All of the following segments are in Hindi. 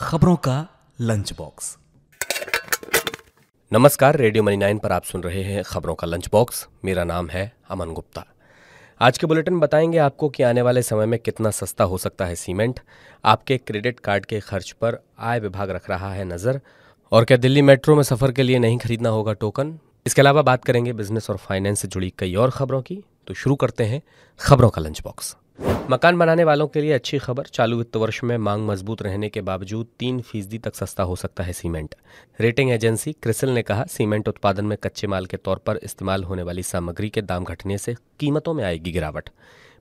खबरों का लंच बॉक्स नमस्कार रेडियो मनी नाइन पर आप सुन रहे हैं खबरों का लंच बॉक्स मेरा नाम है अमन गुप्ता आज के बुलेटिन बताएंगे आपको कि आने वाले समय में कितना सस्ता हो सकता है सीमेंट आपके क्रेडिट कार्ड के खर्च पर आय विभाग रख रहा है नज़र और क्या दिल्ली मेट्रो में सफ़र के लिए नहीं खरीदना होगा टोकन इसके अलावा बात करेंगे बिजनेस और फाइनेंस से जुड़ी कई और खबरों की तो शुरू करते हैं खबरों का लंच बॉक्स मकान बनाने वालों के लिए अच्छी खबर चालू वित्त वर्ष में मांग मजबूत रहने के बावजूद तीन फीसदी तक सस्ता हो सकता है सीमेंट रेटिंग एजेंसी क्रिसल ने कहा सीमेंट उत्पादन में कच्चे माल के तौर पर इस्तेमाल होने वाली सामग्री के दाम घटने से कीमतों में आएगी गिरावट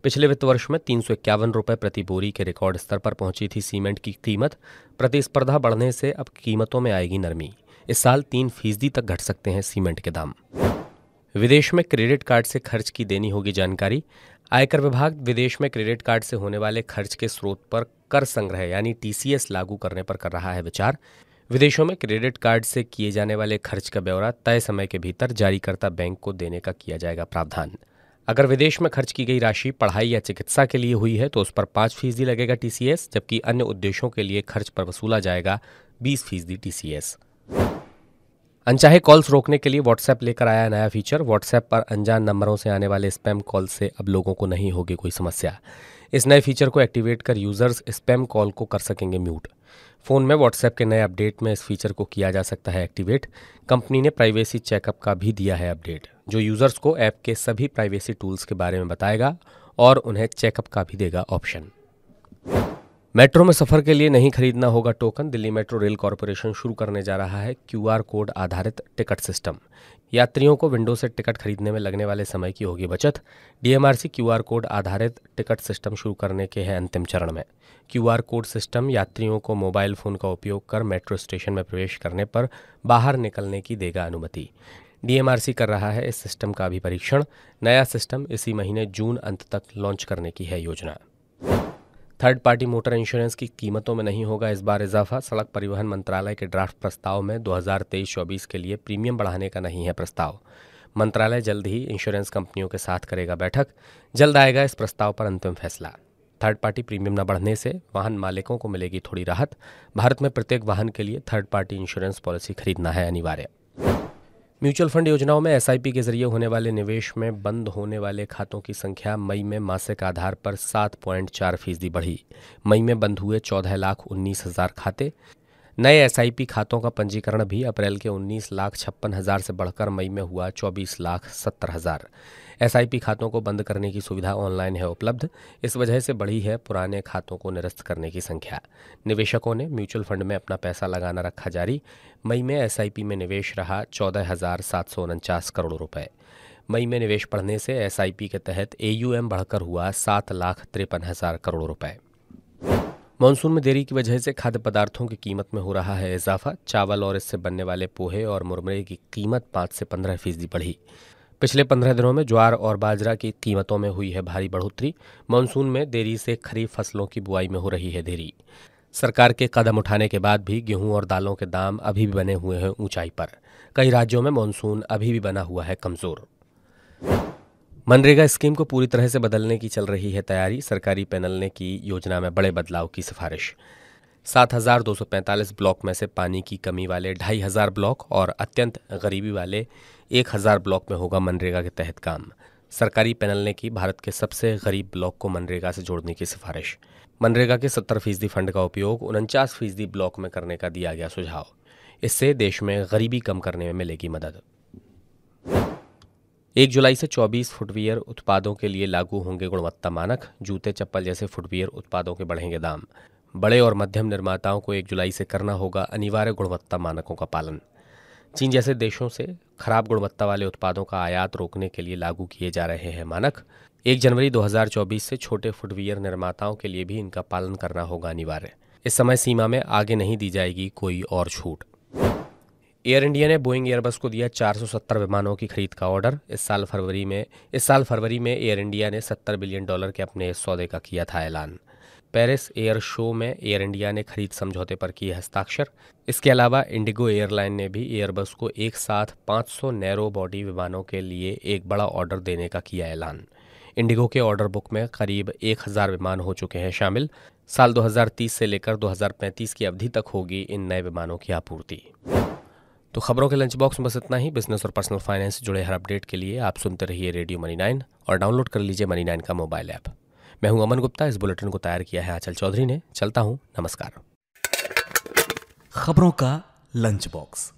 पिछले वित्त वर्ष में तीन सौ इक्यावन रुपये प्रति बोरी के रिकॉर्ड स्तर पर पहुंची थी सीमेंट की कीमत प्रतिस्पर्धा बढ़ने से अब कीमतों में आएगी नरमी इस साल तीन फीसदी तक घट सकते हैं सीमेंट के दाम विदेश में क्रेडिट कार्ड से खर्च की देनी होगी जानकारी आयकर विभाग विदेश में क्रेडिट कार्ड से होने वाले खर्च के स्रोत पर कर संग्रह यानी टीसीएस लागू करने पर कर रहा है विचार विदेशों में क्रेडिट कार्ड से किए जाने वाले खर्च का ब्यौरा तय समय के भीतर जारीकर्ता बैंक को देने का किया जाएगा प्रावधान अगर विदेश में खर्च की गई राशि पढ़ाई या चिकित्सा के लिए हुई है तो उस पर पाँच फीसदी लगेगा टीसीएस जबकि अन्य उद्देश्यों के लिए खर्च पर वसूला जाएगा बीस फीसदी टीसीएस अनचाहे कॉल्स रोकने के लिए व्हाट्सएप लेकर आया नया फीचर व्हाट्सएप पर अनजान नंबरों से आने वाले स्पैम कॉल से अब लोगों को नहीं होगी कोई समस्या इस नए फीचर को एक्टिवेट कर यूजर्स स्पैम कॉल को कर सकेंगे म्यूट फ़ोन में व्हाट्सएप के नए अपडेट में इस फीचर को किया जा सकता है एक्टिवेट कंपनी ने प्राइवेसी चेकअप का भी दिया है अपडेट जो यूज़र्स को ऐप के सभी प्राइवेसी टूल्स के बारे में बताएगा और उन्हें चेकअप का भी देगा ऑप्शन मेट्रो में सफर के लिए नहीं खरीदना होगा token Delhi metro rail corporation शुरू करने जा रहा है क्यूआर कोड आधारित टिकट सिस्टम यात्रियों को विंडो से टिकट खरीदने में लगने वाले समय की होगी बचत डीएमआरसी क्यूआर कोड आधारित टिकट सिस्टम शुरू करने के हैं अंतिम चरण में क्यूआर कोड सिस्टम यात्रियों को मोबाइल फोन का उपयोग कर मेट्रो स्टेशन में प्रवेश करने पर बाहर निकलने की देगा अनुमति डीएमआरसी कर रहा है इस सिस्टम का भी परीक्षण नया सिस्टम इसी महीने जून अंत तक लॉन्च करने की है योजना थर्ड पार्टी मोटर इंश्योरेंस की कीमतों में नहीं होगा इस बार इजाफा सड़क परिवहन मंत्रालय के ड्राफ्ट प्रस्ताव में 2023-24 के लिए प्रीमियम बढ़ाने का नहीं है प्रस्ताव मंत्रालय जल्द ही इंश्योरेंस कंपनियों के साथ करेगा बैठक जल्द आएगा इस प्रस्ताव पर अंतिम फैसला थर्ड पार्टी प्रीमियम न बढ़ने से वाहन मालिकों को मिलेगी थोड़ी राहत भारत में प्रत्येक वाहन के लिए थर्ड पार्टी इंश्योरेंस पॉलिसी खरीदना है अनिवार्य म्यूचुअल फंड योजनाओं में एसआईपी के जरिए होने वाले निवेश में बंद होने वाले खातों की संख्या मई में मासिक आधार पर सात पॉइंट चार फीसदी बढ़ी मई में बंद हुए चौदह लाख उन्नीस हजार खाते नए एसआईपी खातों का पंजीकरण भी अप्रैल के उन्नीस लाख छप्पन हज़ार से बढ़कर मई में हुआ चौबीस लाख सत्तर हज़ार एसआईपी खातों को बंद करने की सुविधा ऑनलाइन है उपलब्ध इस वजह से बढ़ी है पुराने खातों को निरस्त करने की संख्या निवेशकों ने म्यूचुअल फंड में अपना पैसा लगाना रखा जारी मई में एसआईपी में निवेश रहा चौदह हज़ार सात सौ उनचास करोड़ रुपये मई में निवेश बढ़ने से एसआईपी के तहत एयूएम बढ़कर हुआ सात लाख तिरपन हज़ार करोड़ रुपये मानसून में देरी की वजह से खाद्य पदार्थों की कीमत में हो रहा है इजाफा चावल और इससे बनने वाले पोहे और मुरमरे की कीमत पाँच से पंद्रह फीसदी बढ़ी पिछले पंद्रह दिनों में ज्वार और बाजरा की कीमतों में हुई है भारी बढ़ोतरी मानसून में देरी से खरीफ फसलों की बुआई में हो रही है देरी सरकार के कदम उठाने के बाद भी गेहूं और दालों के दाम अभी भी बने हुए हैं ऊंचाई पर कई राज्यों में मानसून अभी भी बना हुआ है कमज़ोर मनरेगा स्कीम को पूरी तरह से बदलने की चल रही है तैयारी सरकारी पैनल ने की योजना में बड़े बदलाव की सिफारिश 7,245 ब्लॉक में से पानी की कमी वाले ढाई हज़ार ब्लॉक और अत्यंत गरीबी वाले एक हज़ार ब्लॉक में होगा मनरेगा के तहत काम सरकारी पैनल ने की भारत के सबसे गरीब ब्लॉक को मनरेगा से जोड़ने की सिफारिश मनरेगा के सत्तर फीसदी फंड का उपयोग उनचास फीसदी ब्लॉक में करने का दिया गया सुझाव इससे देश में गरीबी कम करने में मिलेगी मदद एक जुलाई से 24 फुटवियर उत्पादों के लिए लागू होंगे गुणवत्ता मानक जूते चप्पल जैसे फुटवियर उत्पादों के बढ़ेंगे दाम बड़े और मध्यम निर्माताओं को एक जुलाई से करना होगा अनिवार्य गुणवत्ता मानकों का पालन चीन जैसे देशों से खराब गुणवत्ता वाले उत्पादों का आयात रोकने के लिए लागू किए जा रहे हैं मानक एक जनवरी 2024 से छोटे फुटवियर निर्माताओं के लिए भी इनका पालन करना होगा अनिवार्य इस समय सीमा में आगे नहीं दी जाएगी कोई और छूट एयर इंडिया ने बोइंग एयरबस को दिया 470 विमानों की खरीद का ऑर्डर इस साल फरवरी में इस साल फरवरी में एयर इंडिया ने 70 बिलियन डॉलर के अपने सौदे का किया था ऐलान पेरिस एयर शो में एयर इंडिया ने खरीद समझौते पर किए हस्ताक्षर इसके अलावा इंडिगो एयरलाइन ने भी एयरबस को एक साथ 500 नैरो बॉडी विमानों के लिए एक बड़ा ऑर्डर देने का किया ऐलान इंडिगो के ऑर्डर बुक में करीब 1000 विमान हो चुके हैं शामिल साल 2030 से लेकर 2035 की अवधि तक होगी इन नए विमानों की आपूर्ति तो खबरों के लंच बॉक्स में बस इतना ही बिजनेस और पर्सनल फाइनेंस से जुड़े हर अपडेट के लिए आप सुनते रहिए रेडियो मनी नाइन और डाउनलोड कर लीजिए मनी नाइन का मोबाइल ऐप मैं हूं अमन गुप्ता इस बुलेटिन को तैयार किया है आंचल चौधरी ने चलता हूं नमस्कार खबरों का लंच बॉक्स